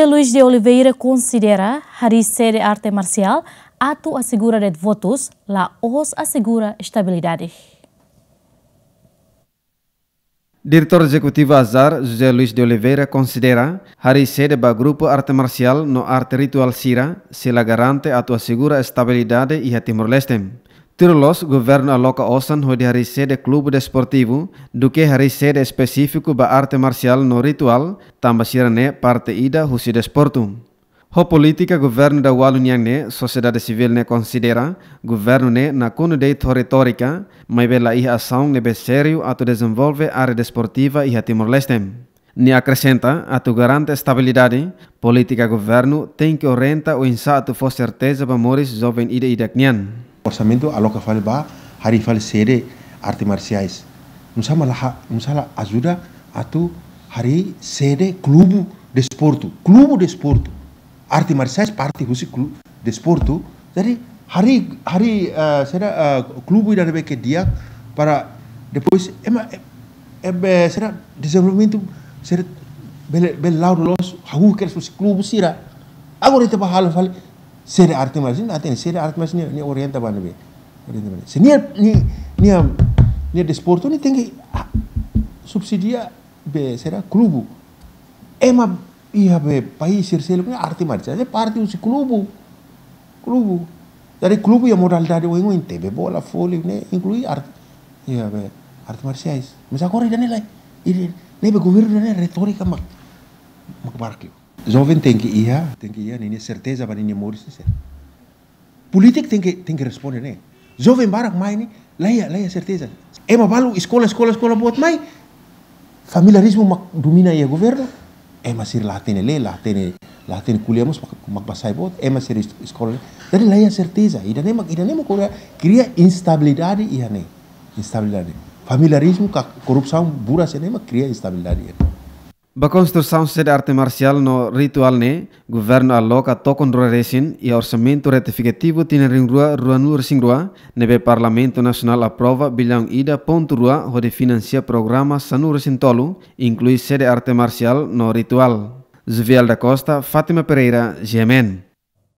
José Luis de Oliveira considera de arte marcial ato asegura de votos, la os asegura estabilidade. Director Executivo Azar, José Luis de Oliveira, considera Haricede ba grupo arte marcial no arte ritual Sira se la garante a tu estabilidade y a Timor-Leste. o governo aloca osan hoje de hari sede clube desportivo, do que hari sede específico ba arte marcial no ritual, tamba sirane parte ida husi desporto. Ho política governo da Waluniang ne, sociedade civil ne considera, governo ne na kuno de retórica, mas bela iha ação ne be sério ato desenvolve área desportiva iha Timor-Leste. Ni acrescenta, ato garante estabilidade, política governo tem que orienta o insato for certeza ba moris jovens ida ida orçamento aloca fale ba hari fale sere arte marciais musala laha musala ajuda atu hari sere clube desporto clube desporto arte marciais parte husi clube desporto jadi hari hari uh, sera uh, eh, clube ida nebe ke dia para depois ema ebe sera desenvolvimento sera bel bel laudo los hagu que clube sira agora te bahal fale sere artimasi margin na seri sere ini ini ni orienta ban be orienta ban se ni ni ni ni de sporto ni tengi ah, subsidia be sera klubu ema eh, iya be pai sirselo ni arte margin se usi klubu klubu dari klubu dari modalidade o ini be bola foli ini, inklui art iya be arte marciais mesa corre ini, lai ire ne be governo ne retorika mak mak barkio jovem tem que ir, tem que ir, nem certeza para nem morrer. Político tem que, tem que responder, né? Jovem barak mai ni, Leia, leia certeza. É uma balo, escola, escola, escola, boa, mas familiarismo domina o governo. É uma ser le, tem lei, lá mak lá tem colhemos mak basai bot, é uma ser escola. Jadi leia certeza, e danem e danem Korea cria instabilidade e ane, instabilidade. Familiarismo, corrupção, burra, se cria instabilidade. Ia. Bakonstrução sede arte marcial no ritual ne, governo aloca tokon rua resin e orçamento retificativo tin ringrua rua nur singrua, nebe Parlamento Nacional aprova bilhão ida ponto rua de financia programa sanur sintolu, inclui sede arte marcial no ritual. Zuvial da Costa, Fátima Pereira, Gemen.